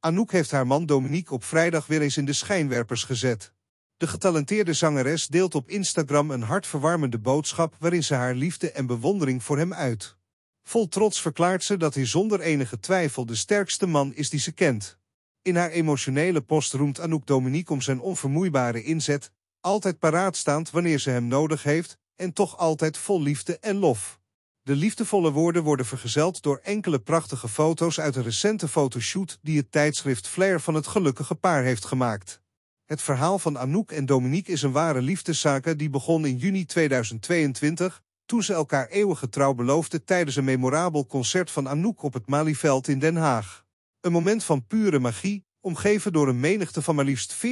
Anouk heeft haar man Dominique op vrijdag weer eens in de schijnwerpers gezet. De getalenteerde zangeres deelt op Instagram een hartverwarmende boodschap waarin ze haar liefde en bewondering voor hem uit. Vol trots verklaart ze dat hij zonder enige twijfel de sterkste man is die ze kent. In haar emotionele post roemt Anouk Dominique om zijn onvermoeibare inzet, altijd paraatstaand wanneer ze hem nodig heeft en toch altijd vol liefde en lof. De liefdevolle woorden worden vergezeld door enkele prachtige foto's uit een recente fotoshoot die het tijdschrift Flair van het gelukkige paar heeft gemaakt. Het verhaal van Anouk en Dominique is een ware liefdeszaken die begon in juni 2022, toen ze elkaar eeuwige trouw beloofden tijdens een memorabel concert van Anouk op het Malieveld in Den Haag. Een moment van pure magie, omgeven door een menigte van maar liefst 40.000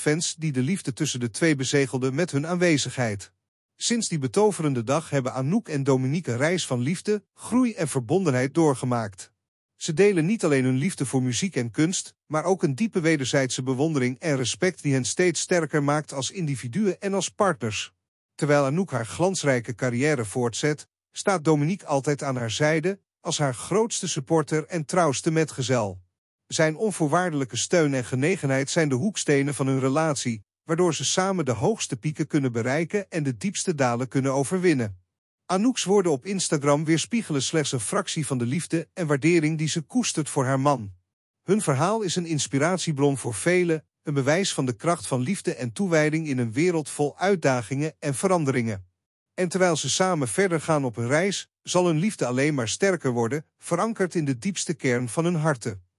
fans die de liefde tussen de twee bezegelden met hun aanwezigheid. Sinds die betoverende dag hebben Anouk en Dominique een reis van liefde, groei en verbondenheid doorgemaakt. Ze delen niet alleen hun liefde voor muziek en kunst, maar ook een diepe wederzijdse bewondering en respect die hen steeds sterker maakt als individuen en als partners. Terwijl Anouk haar glansrijke carrière voortzet, staat Dominique altijd aan haar zijde, als haar grootste supporter en trouwste metgezel. Zijn onvoorwaardelijke steun en genegenheid zijn de hoekstenen van hun relatie, waardoor ze samen de hoogste pieken kunnen bereiken en de diepste dalen kunnen overwinnen. Anouks woorden op Instagram weerspiegelen slechts een fractie van de liefde en waardering die ze koestert voor haar man. Hun verhaal is een inspiratiebron voor velen, een bewijs van de kracht van liefde en toewijding in een wereld vol uitdagingen en veranderingen. En terwijl ze samen verder gaan op hun reis, zal hun liefde alleen maar sterker worden, verankerd in de diepste kern van hun harten.